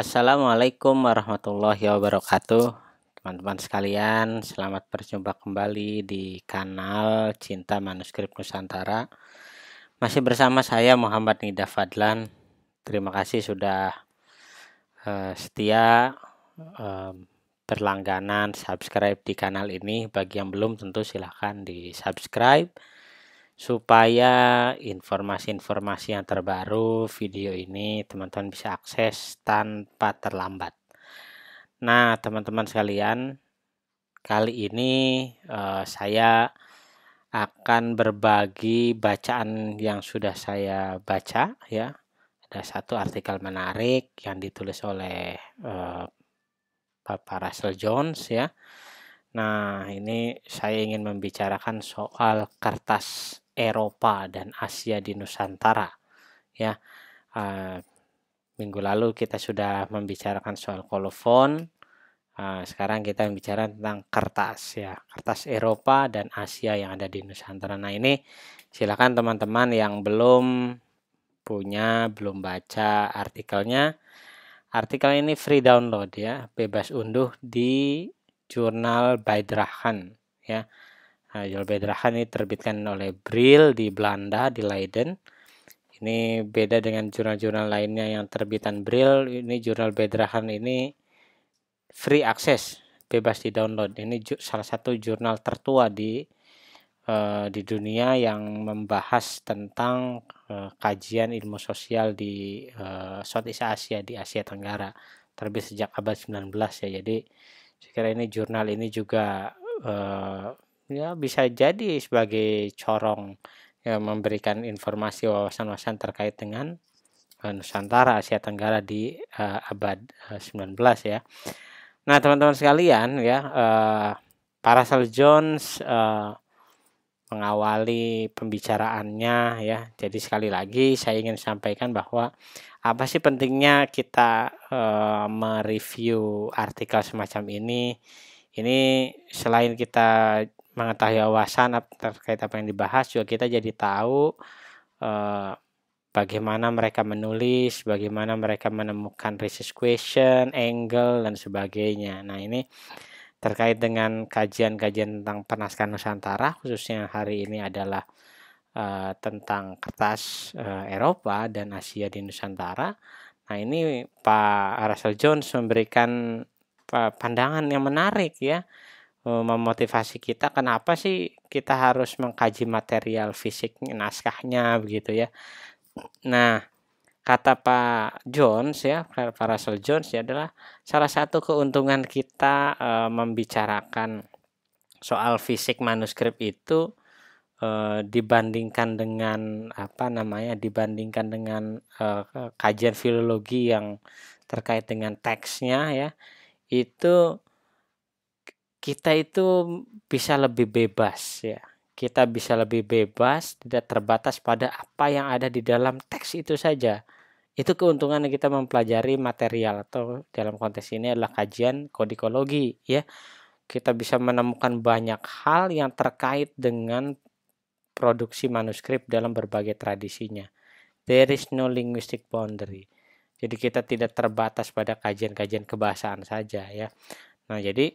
Assalamualaikum warahmatullahi wabarakatuh Teman-teman sekalian Selamat berjumpa kembali di kanal Cinta Manuskrip Nusantara Masih bersama saya Muhammad Nida Fadlan Terima kasih sudah uh, setia uh, Berlangganan subscribe di kanal ini Bagi yang belum tentu silahkan di subscribe supaya informasi-informasi yang terbaru video ini teman-teman bisa akses tanpa terlambat. Nah, teman-teman sekalian, kali ini eh, saya akan berbagi bacaan yang sudah saya baca ya. Ada satu artikel menarik yang ditulis oleh eh, Bapak Russell Jones ya. Nah, ini saya ingin membicarakan soal kertas Eropa dan Asia di Nusantara. Ya, uh, minggu lalu kita sudah membicarakan soal kolofon. Uh, ah, sekarang kita bicara tentang kertas ya, kertas Eropa dan Asia yang ada di Nusantara. Nah ini silakan teman-teman yang belum punya, belum baca artikelnya. Artikel ini free download ya, bebas unduh di jurnal Baidrahan ya. Nah, Jolbedrahan ini terbitkan oleh Brill di Belanda, di Leiden. Ini beda dengan jurnal-jurnal lainnya yang terbitan Brill. Ini jurnal Bedrahan ini free access, bebas di-download. Ini salah satu jurnal tertua di uh, di dunia yang membahas tentang uh, kajian ilmu sosial di uh, Southeast Asia, di Asia Tenggara. Terbit sejak abad 19 ya. Jadi saya kira ini jurnal ini juga uh, ya bisa jadi sebagai corong yang memberikan informasi wawasan-wawasan terkait dengan e, Nusantara Asia Tenggara di uh, abad uh, e, 19 ya. Nah, teman-teman sekalian ya, uh, Parasol Jones uh, mengawali pembicaraannya ya. Jadi sekali lagi saya ingin sampaikan bahwa apa sih pentingnya kita uh, mereview artikel semacam ini? Ini selain kita mengetahui wawasan terkait apa yang dibahas juga kita jadi tahu eh, bagaimana mereka menulis, bagaimana mereka menemukan research question, angle dan sebagainya. Nah, ini terkait dengan kajian-kajian tentang penaskan Nusantara khususnya hari ini adalah eh, tentang kertas eh, Eropa dan Asia di Nusantara. Nah, ini Pak Russell Jones memberikan eh, pandangan yang menarik ya Eh, memotivasi kita kenapa sih kita harus mengkaji material fisik naskahnya begitu ya. Nah, kata Pak Jones ya, Pak Russell Jones ya adalah salah satu keuntungan kita e, membicarakan soal fisik manuskrip itu e, dibandingkan dengan apa namanya dibandingkan dengan e, kajian filologi yang terkait dengan teksnya ya itu kita itu bisa lebih bebas ya kita bisa lebih bebas, tidak terbatas pada apa yang ada di dalam teks itu saja. Itu keuntungan kita mempelajari material atau dalam konteks ini adalah kajian kodikologi ya. Kita bisa menemukan banyak hal yang terkait dengan produksi manuskrip dalam berbagai tradisinya. There is no linguistic boundary. Jadi kita tidak terbatas pada kajian-kajian kebahasaan saja ya. Nah, jadi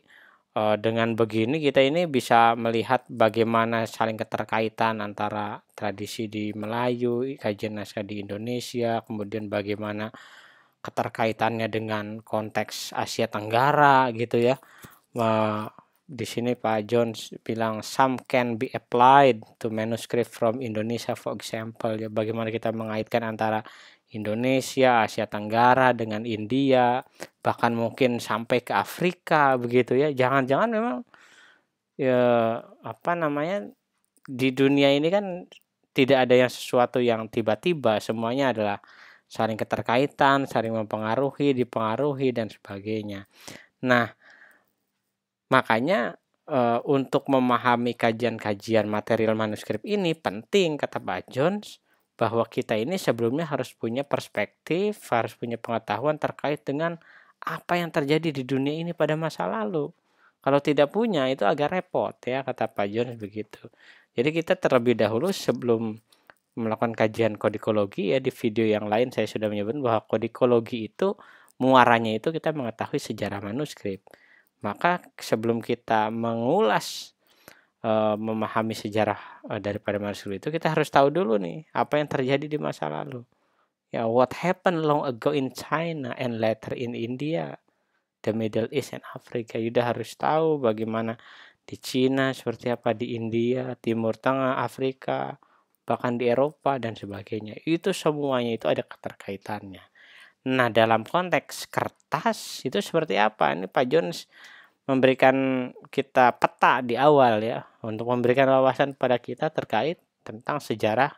Eh, dengan begini kita ini bisa melihat bagaimana saling keterkaitan antara tradisi di Melayu, kajian naskah di Indonesia, kemudian bagaimana keterkaitannya dengan konteks Asia Tenggara gitu ya. Eh, di sini Pak Jones bilang some can be applied to manuscript from Indonesia for example ya bagaimana kita mengaitkan antara Indonesia, Asia Tenggara dengan India, bahkan mungkin sampai ke Afrika begitu ya. Jangan-jangan memang ya apa namanya di dunia ini kan tidak ada yang sesuatu yang tiba-tiba, semuanya adalah saling keterkaitan, saling mempengaruhi, dipengaruhi dan sebagainya. Nah, makanya e, untuk memahami kajian-kajian material manuskrip ini penting kata Pak Jones bahwa kita ini sebelumnya harus punya perspektif, harus punya pengetahuan terkait dengan apa yang terjadi di dunia ini pada masa lalu. Kalau tidak punya itu agak repot ya kata Pak Jones begitu. Jadi kita terlebih dahulu sebelum melakukan kajian kodikologi ya di video yang lain saya sudah menyebut bahwa kodikologi itu muaranya itu kita mengetahui sejarah manuskrip. Maka sebelum kita mengulas Eh, memahami sejarah eh, daripada manusia itu kita harus tahu dulu nih apa yang terjadi di masa lalu ya what happened long ago in China and later in India the Middle East and Africa Yuda harus tahu bagaimana di China seperti apa di India Timur Tengah Afrika bahkan di Eropa dan sebagainya itu semuanya itu ada keterkaitannya nah dalam konteks kertas itu seperti apa ini Pak Jones memberikan kita peta di awal ya untuk memberikan wawasan pada kita terkait tentang sejarah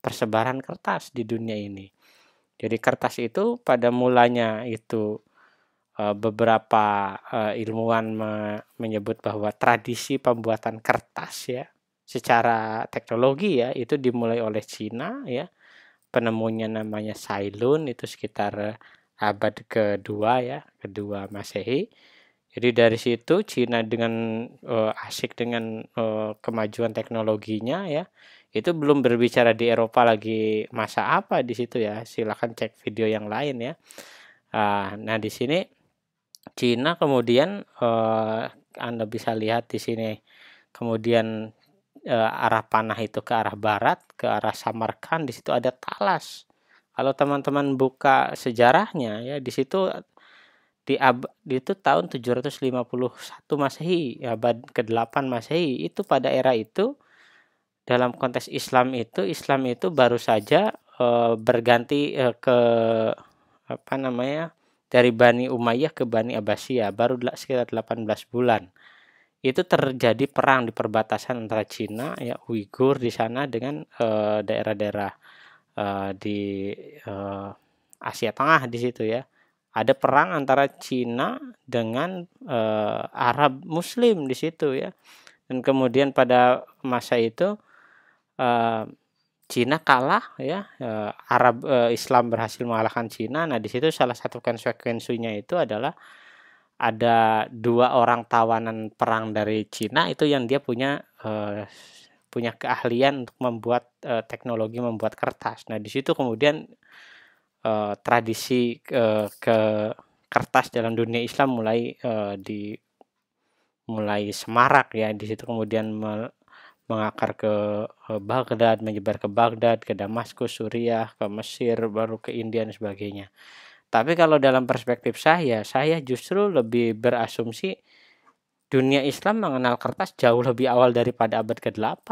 persebaran kertas di dunia ini. Jadi kertas itu pada mulanya itu eh, beberapa eh, ilmuwan menyebut bahwa tradisi pembuatan kertas ya secara teknologi ya itu dimulai oleh Cina ya penemunya namanya Sailun itu sekitar eh, abad kedua ya kedua masehi jadi dari situ Cina dengan uh, asik dengan uh, kemajuan teknologinya ya, itu belum berbicara di Eropa lagi masa apa di situ ya. Silahkan cek video yang lain ya. Uh, nah di sini Cina kemudian uh, Anda bisa lihat di sini kemudian uh, arah panah itu ke arah barat, ke arah Samarkand di situ ada talas. Kalau teman-teman buka sejarahnya ya di situ di ab itu tahun 751 Masehi abad ke-8 Masehi itu pada era itu dalam konteks Islam itu Islam itu baru saja e, berganti e, ke apa namanya dari Bani Umayyah ke Bani Abbasiyah baru sekitar 18 bulan itu terjadi perang di perbatasan antara Cina ya Uighur di sana dengan eh, daerah-daerah di Asia Tengah di situ ya ada perang antara Cina dengan e, Arab Muslim di situ ya dan kemudian pada masa itu e, Cina kalah ya e, Arab e, Islam berhasil mengalahkan Cina nah di situ salah satu konsekuensinya itu adalah ada dua orang tawanan perang dari Cina itu yang dia punya e, punya keahlian untuk membuat e, teknologi membuat kertas nah di situ kemudian uh, tradisi uh, ke kertas dalam dunia Islam mulai uh, di mulai semarak ya di situ kemudian me, mengakar ke Baghdad menyebar ke Baghdad ke Damaskus Suriah ke Mesir baru ke India dan sebagainya tapi kalau dalam perspektif saya saya justru lebih berasumsi dunia Islam mengenal kertas jauh lebih awal daripada abad ke-8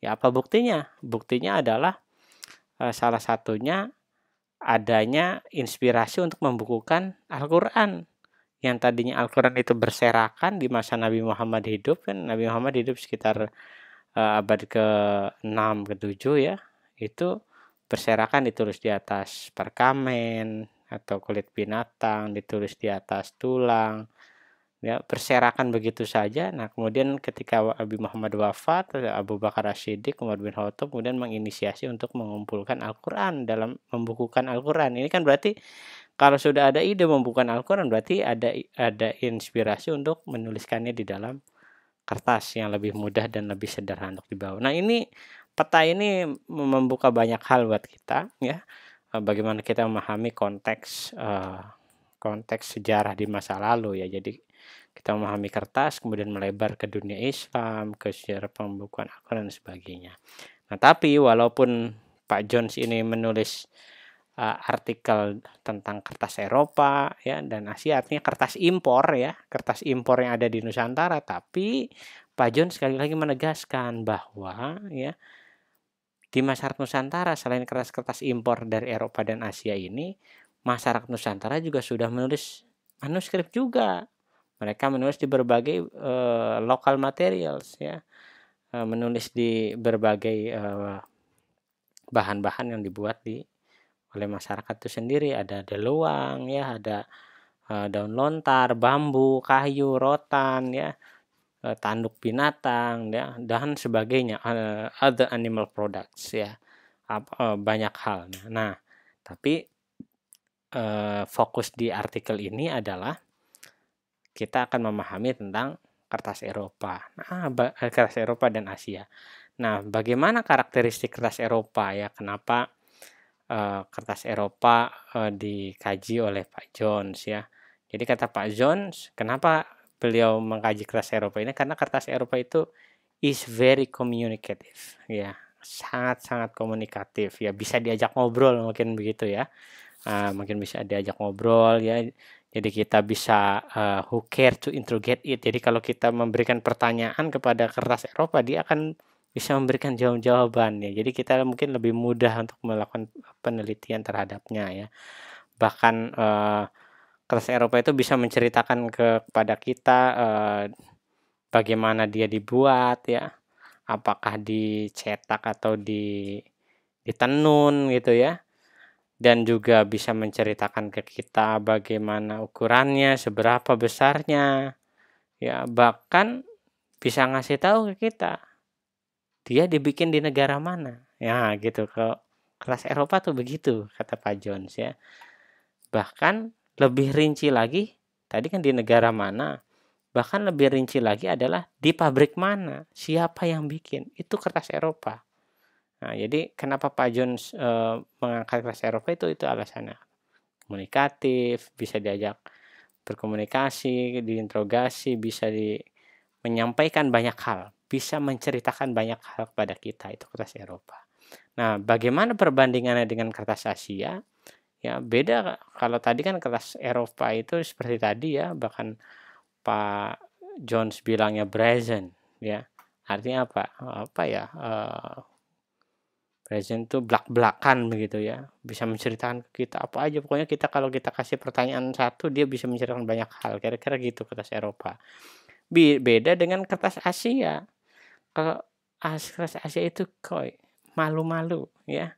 ya apa buktinya buktinya adalah salah satunya adanya inspirasi untuk membukukan Al-Quran yang tadinya Al-Quran itu berserakan di masa Nabi Muhammad hidup kan Nabi Muhammad hidup sekitar uh, abad ke-6 ke-7 ya itu berserakan ditulis di atas perkamen atau kulit binatang ditulis di atas tulang ya berserakan begitu saja. Nah, kemudian ketika Abi Muhammad wafat, Abu Bakar As-Siddiq, Umar bin Khattab kemudian menginisiasi untuk mengumpulkan Al-Qur'an dalam membukukan Al-Qur'an. Ini kan berarti kalau sudah ada ide membukukan Al-Qur'an berarti ada ada inspirasi untuk menuliskannya di dalam kertas yang lebih mudah dan lebih sederhana untuk dibawa. Nah, ini peta ini membuka banyak hal buat kita ya. Eh, bagaimana kita memahami konteks uh, konteks sejarah di masa lalu ya. Jadi kita memahami kertas, kemudian melebar ke dunia Islam, ke sejarah pembukuan al dan sebagainya. Nah, tapi walaupun Pak Jones ini menulis uh, artikel tentang kertas Eropa ya dan Asia artinya kertas impor ya kertas impor yang ada di Nusantara tapi Pak Jones sekali lagi menegaskan bahwa ya di masyarakat Nusantara selain kertas-kertas impor dari Eropa dan Asia ini masyarakat Nusantara juga sudah menulis manuskrip juga mereka menulis di berbagai uh, eh, local materials ya. Uh, menulis di berbagai bahan eh, bahan-bahan yang dibuat di oleh masyarakat itu sendiri ada deluang ya, ada uh, daun lontar, bambu, kayu, rotan ya, uh, tanduk binatang ya dan sebagainya uh, other animal products ya. Uh, banyak hal. Nah, tapi uh, fokus di artikel ini adalah kita akan memahami tentang kertas Eropa. Nah, eh, kertas Eropa dan Asia. Nah, bagaimana karakteristik kertas Eropa ya? Kenapa uh, kertas Eropa uh, dikaji oleh Pak Jones ya? Jadi kata Pak Jones, kenapa beliau mengkaji kertas Eropa ini? Karena kertas Eropa itu is very communicative ya. Sangat-sangat komunikatif ya, bisa diajak ngobrol mungkin begitu ya. Uh, mungkin bisa diajak ngobrol ya jadi kita bisa uh, who care to interrogate it. Jadi kalau kita memberikan pertanyaan kepada kertas Eropa, dia akan bisa memberikan jawaban ya. Jadi kita mungkin lebih mudah untuk melakukan penelitian terhadapnya ya. Bahkan uh, kertas Eropa itu bisa menceritakan ke, kepada kita uh, bagaimana dia dibuat ya. Apakah dicetak atau di ditenun gitu ya dan juga bisa menceritakan ke kita bagaimana ukurannya, seberapa besarnya. Ya, bahkan bisa ngasih tahu ke kita dia dibikin di negara mana. Ya, gitu. Kalau kelas Eropa tuh begitu kata Pak Jones ya. Bahkan lebih rinci lagi, tadi kan di negara mana? Bahkan lebih rinci lagi adalah di pabrik mana, siapa yang bikin. Itu kertas Eropa. Nah, jadi kenapa Pak Jones e, mengangkat kertas Eropa itu itu alasannya komunikatif, bisa diajak berkomunikasi, diinterogasi, bisa di menyampaikan banyak hal, bisa menceritakan banyak hal kepada kita itu kertas Eropa. Nah, bagaimana perbandingannya dengan kertas Asia? Ya, beda kalau tadi kan kertas Eropa itu seperti tadi ya, bahkan Pak Jones bilangnya brazen ya. Artinya apa? Apa ya? Uh, Rezen tuh blak-blakan begitu ya bisa menceritakan ke kita apa aja pokoknya kita kalau kita kasih pertanyaan satu dia bisa menceritakan banyak hal kira-kira gitu kertas Eropa beda dengan kertas Asia kalau kertas Asia itu koi malu-malu ya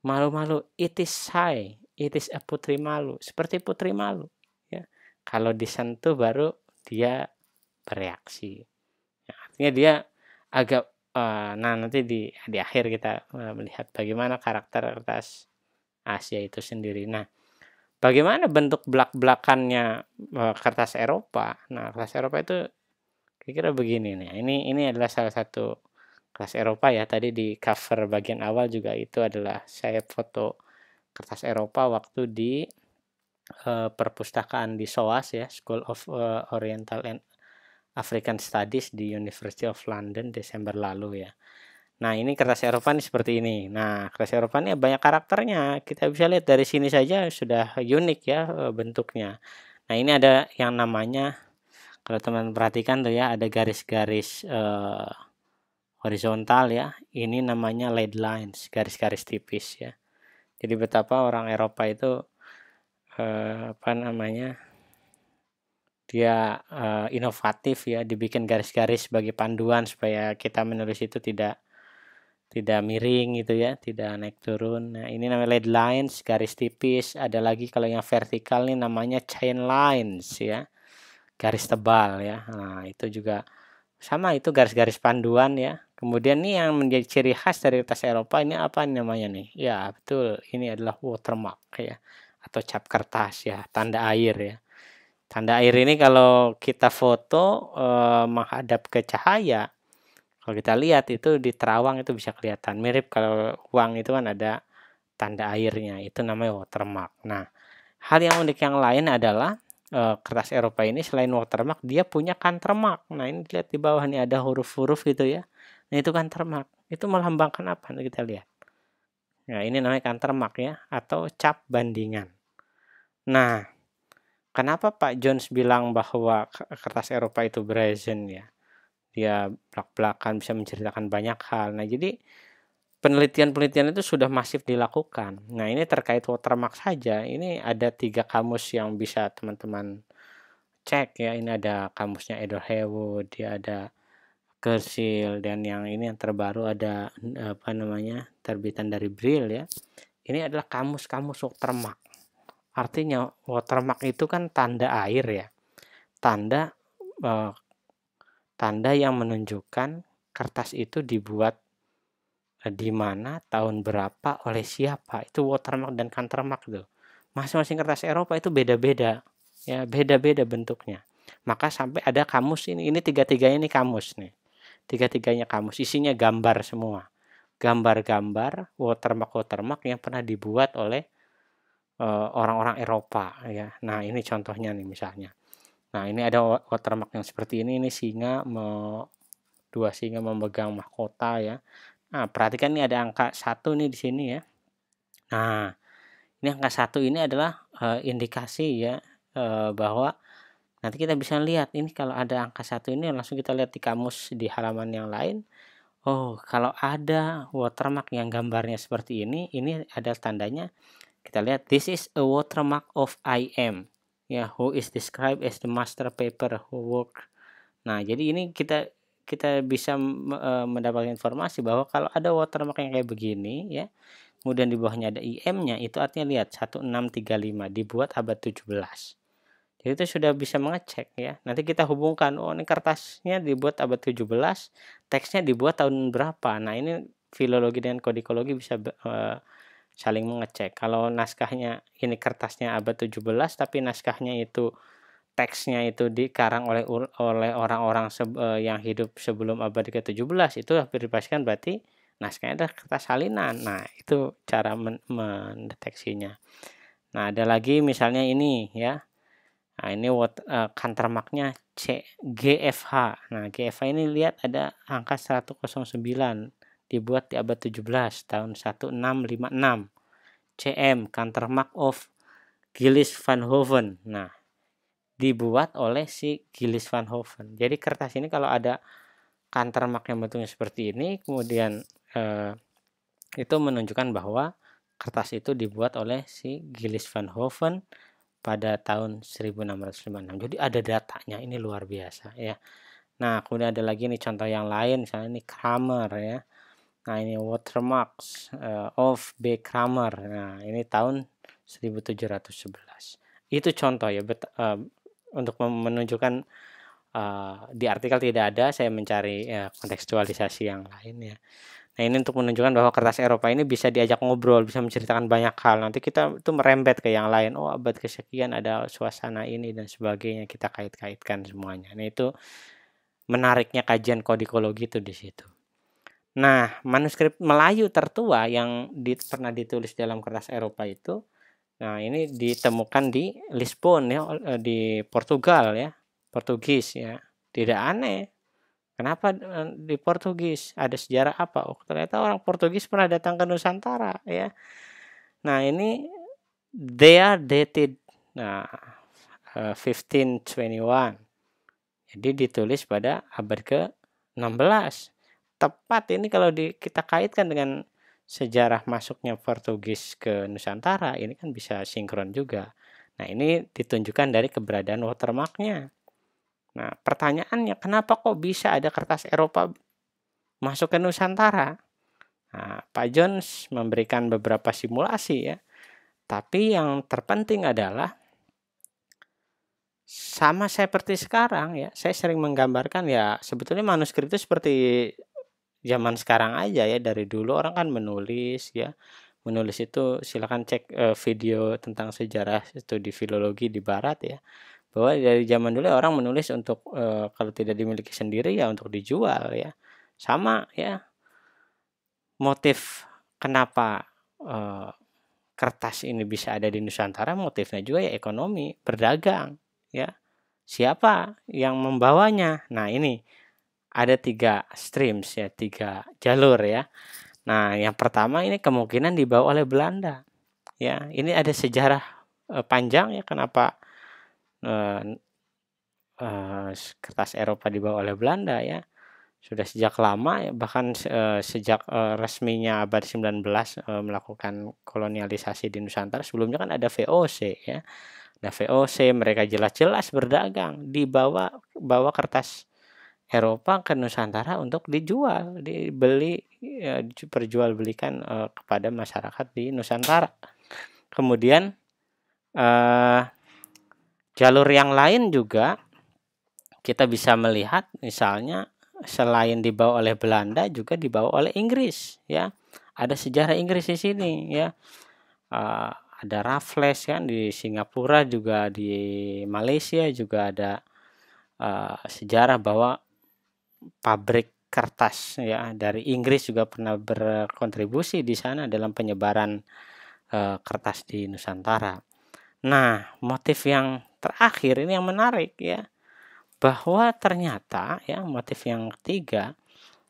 malu-malu it is high it is a putri malu seperti putri malu ya kalau disentuh baru dia bereaksi ya, artinya dia agak Eh, nah nanti di di akhir kita, eh, melihat bagaimana karakter kertas Asia itu sendiri. Nah, bagaimana bentuk belak belakannya eh, kertas Eropa? Nah kertas Eropa itu kira-kira begini nih, ini ini adalah salah satu kertas Eropa ya, tadi di cover bagian awal juga itu adalah saya foto kertas Eropa waktu di, uh, perpustakaan di SOAS ya, School of, uh, Oriental and African Studies di University of London Desember lalu ya. Nah ini kertas Eropa nih seperti ini. Nah kertas Eropa ini banyak karakternya. Kita bisa lihat dari sini saja sudah unik ya eh, bentuknya. Nah ini ada yang namanya kalau teman perhatikan tuh ya ada garis-garis uh, horizontal ya. Ini namanya lead lines, garis-garis tipis ya. Jadi betapa orang Eropa itu uh, apa namanya dia uh, inovatif ya dibikin garis-garis sebagai panduan supaya kita menulis itu tidak tidak miring gitu ya tidak naik turun nah ini namanya lead lines garis tipis ada lagi kalau yang vertikal ini namanya chain lines ya garis tebal ya nah itu juga sama itu garis-garis panduan ya kemudian nih yang menjadi ciri khas dari tas Eropa ini apa namanya nih ya betul ini adalah watermark ya atau cap kertas ya tanda air ya Tanda air ini kalau kita foto eh, menghadap ke cahaya, kalau kita lihat itu di terawang itu bisa kelihatan mirip kalau uang itu kan ada tanda airnya, itu namanya watermark. Nah, hal yang unik yang lain adalah eh, kertas Eropa ini selain watermark dia punya countermark. Nah, ini lihat di bawah ini ada huruf-huruf gitu ya. Nah, itu countermark. Itu melambangkan apa? nah, kita lihat. Nah, ini namanya countermark ya atau cap bandingan. Nah, kenapa Pak Jones bilang bahwa kertas Eropa itu brazen ya? Dia belak-belakan bisa menceritakan banyak hal. Nah, jadi penelitian-penelitian itu sudah masif dilakukan. Nah, ini terkait watermark saja. Ini ada tiga kamus yang bisa teman-teman cek ya. Ini ada kamusnya Edward Haywood, dia ada Kersil dan yang ini yang terbaru ada eh, apa namanya? terbitan dari Brill ya. Ini adalah kamus-kamus watermark. Artinya watermark oh, itu kan tanda air ya. Tanda eh, tanda yang menunjukkan kertas itu dibuat eh, di mana, tahun berapa, oleh siapa. Itu watermark oh, dan countermark kan tuh. Masing-masing kertas Eropa itu beda-beda. Ya, beda-beda bentuknya. Maka sampai ada kamus ini. Ini tiga-tiganya ini kamus nih. Tiga-tiganya kamus. Isinya gambar semua gambar-gambar watermark oh, watermark yang pernah dibuat oleh Eh, orang-orang Eropa ya. Nah, ini contohnya nih misalnya. Nah, ini ada watermark yang seperti ini ini singa me, dua singa memegang mahkota ya. Nah, perhatikan ini ada angka satu nih di sini ya. Nah, ini angka satu ini adalah uh, indikasi ya uh, bahwa nanti kita bisa lihat ini kalau ada angka satu ini langsung kita lihat di kamus di halaman yang lain. Oh, kalau ada watermark yang gambarnya seperti ini, ini ada tandanya kita lihat this is a watermark of I am. Ya, who is described as the master paper who work. Nah, jadi ini kita kita bisa uh, mendapatkan informasi bahwa kalau ada watermark yang kayak begini ya, kemudian di bawahnya ada IM-nya itu artinya lihat 1635 dibuat abad 17. Jadi itu sudah bisa mengecek ya. Nanti kita hubungkan, oh ini kertasnya dibuat abad 17, teksnya dibuat tahun berapa. Nah, ini filologi dan kodikologi bisa uh, saling mengecek. Kalau naskahnya ini kertasnya abad 17 tapi naskahnya itu teksnya itu dikarang oleh oleh orang-orang eh, yang hidup sebelum abad ke-17 itu hampir dipastikan berarti naskahnya adalah kertas salinan. Nah, itu cara men mendeteksinya. Nah, ada lagi misalnya ini ya. Nah, ini what uh, eh, countermarknya C GFH. Nah, GFH ini lihat ada angka 109 dibuat di abad 17 tahun 1656 CM Kantermark of Gillis Van Hoven. Nah, dibuat oleh si Gillis Van Hoven. Jadi kertas ini kalau ada Kantermark yang bentuknya seperti ini, kemudian eh, itu menunjukkan bahwa kertas itu dibuat oleh si Gillis Van Hoven pada tahun 1656. Jadi ada datanya, ini luar biasa ya. Nah, kemudian ada lagi nih contoh yang lain, misalnya ini Kramer ya. Nah, ini Watermarks uh, eh, of B. Kramer. Nah, ini tahun 1711. Itu contoh ya bet, uh, untuk menunjukkan uh, di artikel tidak ada, saya mencari uh, kontekstualisasi yang lain ya. Nah, ini untuk menunjukkan bahwa kertas Eropa ini bisa diajak ngobrol, bisa menceritakan banyak hal. Nanti kita tuh merembet ke yang lain. Oh, abad kesekian ada suasana ini dan sebagainya. Kita kait-kaitkan semuanya. Nah, itu menariknya kajian kodikologi itu di situ. Nah, manuskrip Melayu tertua yang di, pernah ditulis dalam kertas Eropa itu, nah ini ditemukan di Lisbon ya, eh, di Portugal ya, Portugis ya. Tidak aneh. Kenapa eh, di Portugis ada sejarah apa? Oh, ternyata orang Portugis pernah datang ke Nusantara ya. Nah ini they are dated nah 1521. Eh, Jadi ditulis pada abad ke 16 tepat ini kalau di, kita kaitkan dengan sejarah masuknya Portugis ke Nusantara ini kan bisa sinkron juga. Nah ini ditunjukkan dari keberadaan watermarknya. Nah pertanyaannya kenapa kok bisa ada kertas Eropa masuk ke Nusantara? Nah, Pak Jones memberikan beberapa simulasi ya. Tapi yang terpenting adalah sama seperti sekarang ya, saya sering menggambarkan ya sebetulnya manuskrip itu seperti zaman sekarang aja ya dari dulu orang kan menulis ya menulis itu silahkan cek uh, video tentang sejarah itu di filologi di barat ya bahwa dari zaman dulu orang menulis untuk uh, kalau tidak dimiliki sendiri ya untuk dijual ya sama ya motif kenapa uh, kertas ini bisa ada di Nusantara motifnya juga ya ekonomi berdagang ya siapa yang membawanya nah ini ada tiga streams ya, tiga jalur ya. Nah, yang pertama ini kemungkinan dibawa oleh Belanda. Ya, ini ada sejarah eh, panjang ya kenapa eh, eh, kertas Eropa dibawa oleh Belanda ya. Sudah sejak lama ya, bahkan eh, sejak eh, resminya abad 19 eh, melakukan kolonialisasi di Nusantara. Sebelumnya kan ada VOC ya. Ada nah, VOC, mereka jelas-jelas berdagang, dibawa bawa kertas Eropa ke Nusantara untuk dijual, dibeli, ya, perjualbelikan uh, kepada masyarakat di Nusantara. Kemudian uh, jalur yang lain juga kita bisa melihat, misalnya selain dibawa oleh Belanda juga dibawa oleh Inggris, ya ada sejarah Inggris di sini, ya. Uh, ada Raffles kan di Singapura juga di Malaysia juga ada uh, sejarah bahwa pabrik kertas ya dari Inggris juga pernah berkontribusi di sana dalam penyebaran uh, kertas di Nusantara. Nah, motif yang terakhir ini yang menarik ya bahwa ternyata ya motif yang ketiga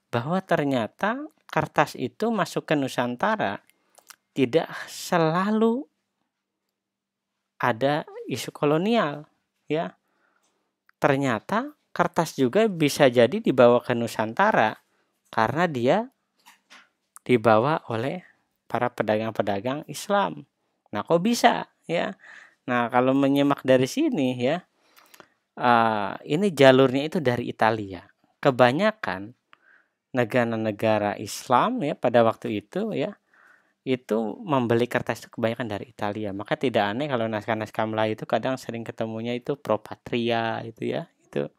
bahwa ternyata kertas itu masuk ke Nusantara tidak selalu ada isu kolonial ya. Ternyata kertas juga bisa jadi dibawa ke Nusantara karena dia dibawa oleh para pedagang-pedagang Islam. Nah, kok bisa ya? Nah, kalau menyimak dari sini ya, uh, ini jalurnya itu dari Italia. Kebanyakan negara-negara Islam ya pada waktu itu ya itu membeli kertas itu kebanyakan dari Italia. Maka tidak aneh kalau naskah-naskah Melayu itu kadang sering ketemunya itu propatria itu ya. Itu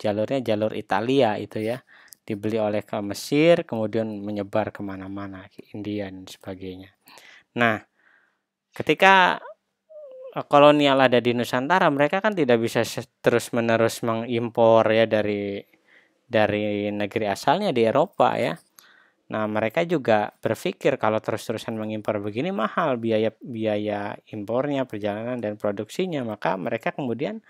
jalurnya jalur Italia itu ya dibeli oleh ke Mesir kemudian menyebar kemana-mana ke India dan sebagainya nah ketika e, kolonial ada di Nusantara mereka kan tidak bisa terus menerus mengimpor ya dari dari negeri asalnya di Eropa ya. Nah mereka juga berpikir kalau terus-terusan mengimpor begini mahal biaya biaya impornya perjalanan dan produksinya maka mereka kemudian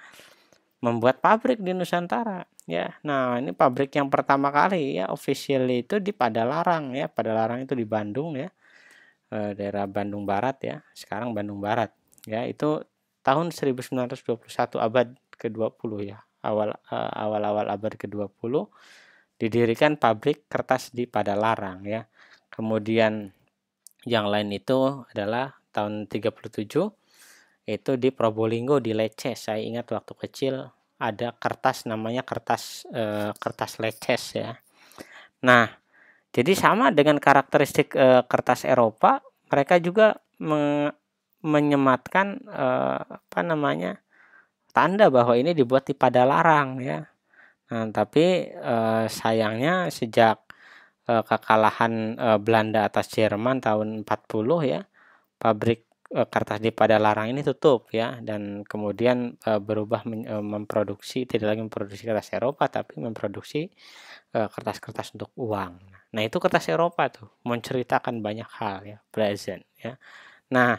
membuat pabrik di Nusantara ya. Nah, ini pabrik yang pertama kali ya official itu di Padalarang ya. Padalarang itu di Bandung ya. E, daerah Bandung Barat ya. Sekarang Bandung Barat ya. Itu tahun 1921 abad ke-20 ya. Awal e, awal-awal abad ke-20 didirikan pabrik kertas di Padalarang ya. Kemudian yang lain itu adalah tahun 37 itu di Probolinggo di Leces saya ingat waktu kecil ada kertas namanya kertas e, kertas leces ya nah jadi sama dengan karakteristik e, kertas Eropa mereka juga me, menyematkan e, apa namanya tanda bahwa ini dibuat di Padalarang ya nah tapi e, sayangnya sejak e, kekalahan e, Belanda atas Jerman tahun 40 ya pabrik Eh, kertas di pada larang ini tutup ya dan kemudian e, berubah men, e, memproduksi tidak lagi memproduksi kertas Eropa tapi memproduksi kertas-kertas untuk uang. Nah itu kertas Eropa tuh menceritakan banyak hal ya present ya. Nah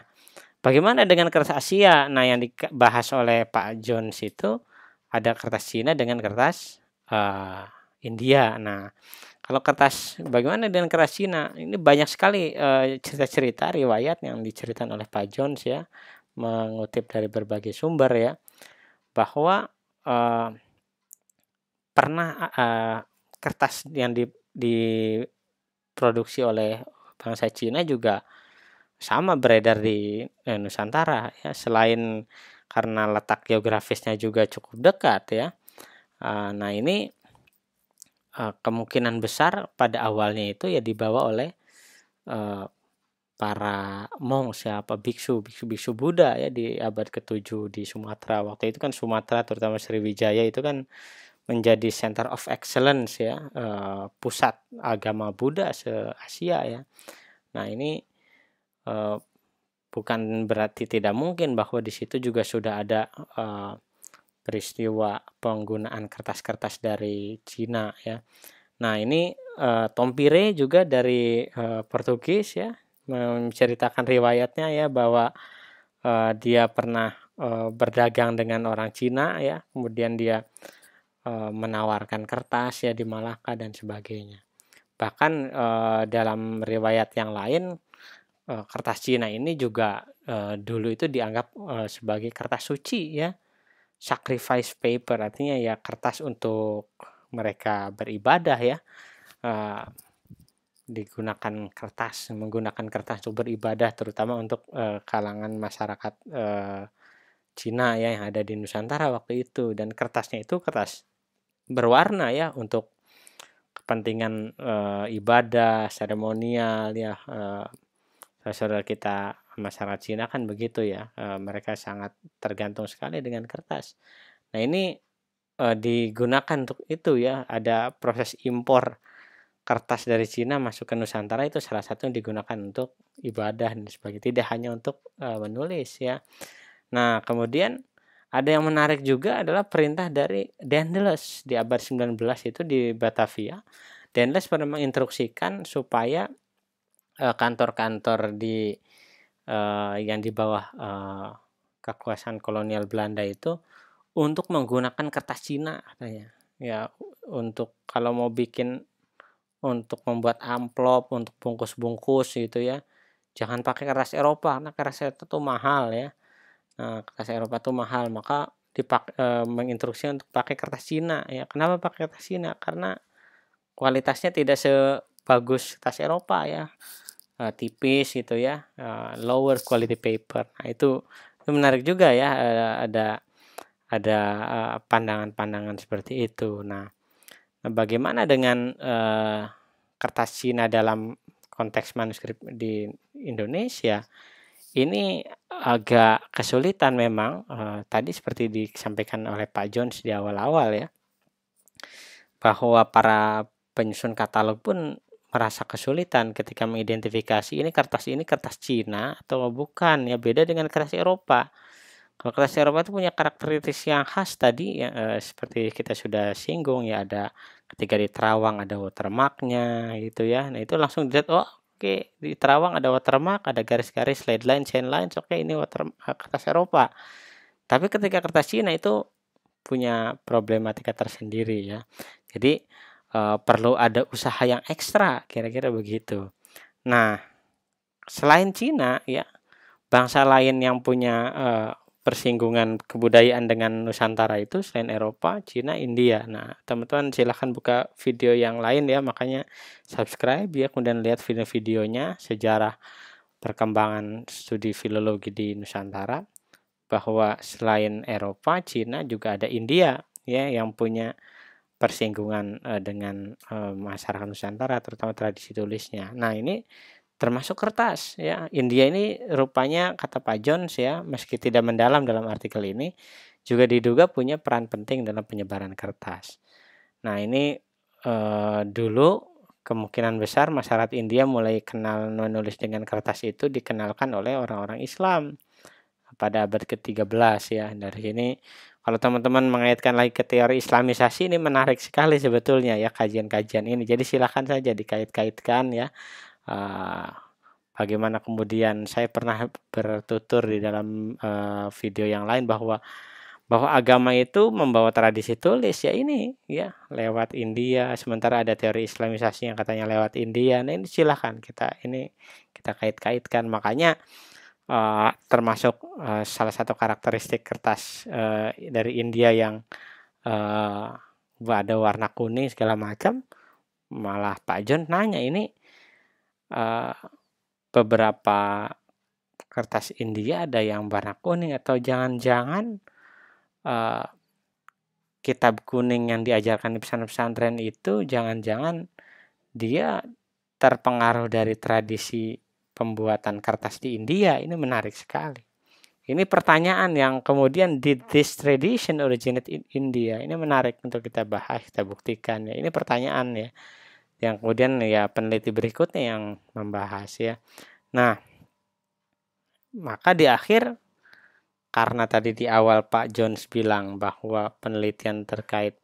bagaimana dengan kertas Asia? Nah yang dibahas oleh Pak Jones itu ada kertas Cina dengan kertas uh, India. Nah kalau kertas bagaimana dengan kertas Cina? Ini banyak sekali eh, cerita-cerita uh, riwayat yang diceritakan oleh Pak Jones ya, mengutip dari berbagai sumber ya, bahwa uh, pernah uh, kertas yang di, diproduksi oleh bangsa Cina juga sama beredar di eh, Nusantara ya, selain karena letak geografisnya juga cukup dekat ya. Uh, nah ini Eh, kemungkinan besar pada awalnya itu ya dibawa oleh uh, para mong siapa biksu biksu biksu Buddha ya di abad ke-7 di Sumatera waktu itu kan Sumatera terutama Sriwijaya itu kan menjadi center of excellence ya uh, pusat agama Buddha se Asia ya nah ini uh, bukan berarti tidak mungkin bahwa di situ juga sudah ada uh, peristiwa penggunaan kertas-kertas dari Cina ya. Nah ini uh, eh, Tompire juga dari uh, Portugis ya menceritakan riwayatnya ya bahwa uh, dia pernah uh, berdagang dengan orang Cina ya kemudian dia uh, menawarkan kertas ya di Malaka dan sebagainya bahkan uh, dalam riwayat yang lain kertas Cina ini juga uh, dulu itu dianggap uh, sebagai kertas suci ya sacrifice paper artinya ya kertas untuk mereka beribadah ya uh, digunakan kertas menggunakan kertas untuk beribadah terutama untuk uh, kalangan masyarakat uh, Cina ya yang ada di Nusantara waktu itu dan kertasnya itu kertas berwarna ya untuk kepentingan uh, ibadah seremonial ya uh, saudara kita masyarakat Cina kan begitu ya e, mereka sangat tergantung sekali dengan kertas nah ini e, digunakan untuk itu ya ada proses impor kertas dari Cina masuk ke Nusantara itu salah satu yang digunakan untuk ibadah dan sebagainya tidak hanya untuk e, menulis ya nah kemudian ada yang menarik juga adalah perintah dari Daendels di abad 19 itu di Batavia Daendels pernah menginstruksikan supaya kantor-kantor di Eh, yang di bawah uh, kekuasaan kolonial Belanda itu untuk menggunakan kertas Cina katanya ya untuk kalau mau bikin untuk membuat amplop untuk bungkus-bungkus gitu ya jangan pakai kertas Eropa karena kertas Eropa tuh mahal ya nah, kertas Eropa tuh mahal maka dipak e, eh, menginstruksi untuk pakai kertas Cina ya kenapa pakai kertas Cina karena kualitasnya tidak sebagus kertas Eropa ya Eh, tipis gitu ya, uh, lower quality paper. Nah, itu, itu menarik juga ya uh, ada ada pandangan-pandangan uh, seperti itu. Nah, nah bagaimana dengan uh, kertas Cina dalam konteks manuskrip di Indonesia? Ini agak kesulitan memang uh, tadi seperti disampaikan oleh Pak Jones di awal-awal ya bahwa para penyusun katalog pun merasa kesulitan ketika mengidentifikasi ini kertas ini kertas Cina atau bukan ya beda dengan kertas Eropa kalau kertas Eropa itu punya karakteristik yang khas tadi ya, eh, seperti kita sudah singgung ya ada ketika di Terawang ada watermarknya gitu ya nah itu langsung dilihat oh oke okay. di Terawang ada watermark ada garis-garis slide line chain line oke okay, ini water eh, kertas Eropa tapi ketika kertas Cina itu punya problematika tersendiri ya jadi Eh, perlu ada usaha yang ekstra kira-kira begitu. Nah, selain Cina ya, bangsa lain yang punya e, persinggungan kebudayaan dengan Nusantara itu selain Eropa, Cina, India. Nah, teman-teman silahkan buka video yang lain ya, makanya subscribe ya, kemudian lihat video-videonya sejarah perkembangan studi filologi di Nusantara bahwa selain Eropa, Cina juga ada India ya yang punya persinggungan uh, dengan uh, masyarakat Nusantara terutama tradisi tulisnya. Nah, ini termasuk kertas ya. India ini rupanya kata Pak Jones ya, meski tidak mendalam dalam artikel ini, juga diduga punya peran penting dalam penyebaran kertas. Nah, ini uh, dulu kemungkinan besar masyarakat India mulai kenal menulis dengan kertas itu dikenalkan oleh orang-orang Islam pada abad ke-13 ya. Dari sini kalau teman-teman mengaitkan lagi ke teori Islamisasi ini menarik sekali sebetulnya ya kajian-kajian ini. Jadi silahkan saja dikait-kaitkan ya. Uh, bagaimana kemudian saya pernah bertutur di dalam uh, video yang lain bahwa bahwa agama itu membawa tradisi tulis ya ini ya lewat India sementara ada teori Islamisasi yang katanya lewat India nah ini silahkan kita ini kita kait-kaitkan makanya uh, termasuk uh, salah satu karakteristik kertas uh, dari India yang uh, ada warna kuning segala macam malah Pak John nanya ini uh, beberapa kertas India ada yang warna kuning atau jangan-jangan uh, kitab kuning yang diajarkan di pesantren-pesantren itu jangan-jangan dia terpengaruh dari tradisi pembuatan kertas di India ini menarik sekali. Ini pertanyaan yang kemudian did this tradition originate in India? Ini menarik untuk kita bahas, kita buktikan ya. Ini pertanyaan ya. Yang kemudian ya peneliti berikutnya yang membahas ya. Nah, maka di akhir karena tadi di awal Pak Jones bilang bahwa penelitian terkait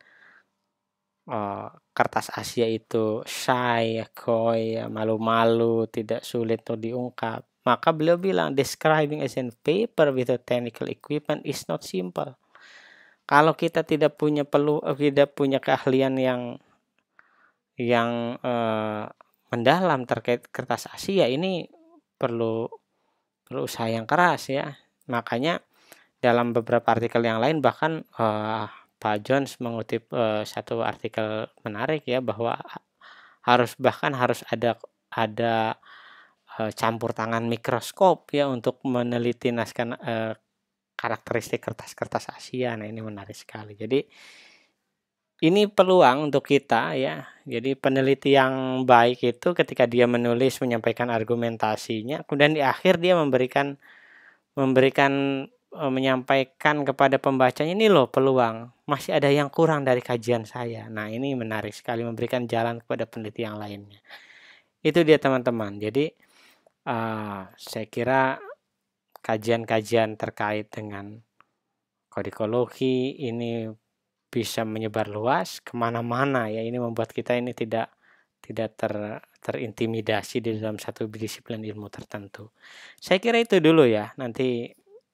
uh, kertas Asia itu shy, coy, malu-malu, tidak sulit untuk diungkap. Maka beliau bilang describing as in paper with a technical equipment is not simple. Kalau kita tidak punya perlu eh, tidak punya keahlian yang yang uh, mendalam terkait kertas Asia ini perlu perlu usaha yang keras ya. Makanya dalam beberapa artikel yang lain bahkan uh, Pak Jones mengutip uh, satu artikel menarik ya bahwa harus bahkan harus ada ada uh, campur tangan mikroskop ya untuk meneliti naskah uh, karakteristik kertas-kertas Asia. Nah, ini menarik sekali. Jadi ini peluang untuk kita ya. Jadi peneliti yang baik itu ketika dia menulis menyampaikan argumentasinya, kemudian di akhir dia memberikan memberikan Eh, menyampaikan kepada pembacanya ini loh peluang masih ada yang kurang dari kajian saya nah ini menarik sekali memberikan jalan kepada peneliti yang lainnya itu dia teman-teman jadi uh, saya kira kajian-kajian terkait dengan kodikologi ini bisa menyebar luas kemana-mana ya ini membuat kita ini tidak tidak ter terintimidasi di dalam satu disiplin ilmu tertentu. Saya kira itu dulu ya. Nanti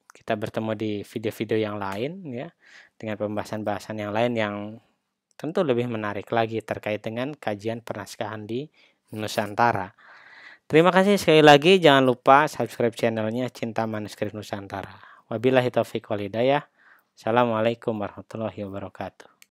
kita bertemu di video-video yang lain ya dengan pembahasan pembahasan yang lain yang tentu lebih menarik lagi terkait dengan kajian pernaskahan di Nusantara. Terima kasih sekali lagi. Jangan lupa subscribe channelnya Cinta Manuskrip Nusantara. Wabillahi taufiq walhidayah Assalamualaikum warahmatullahi wabarakatuh.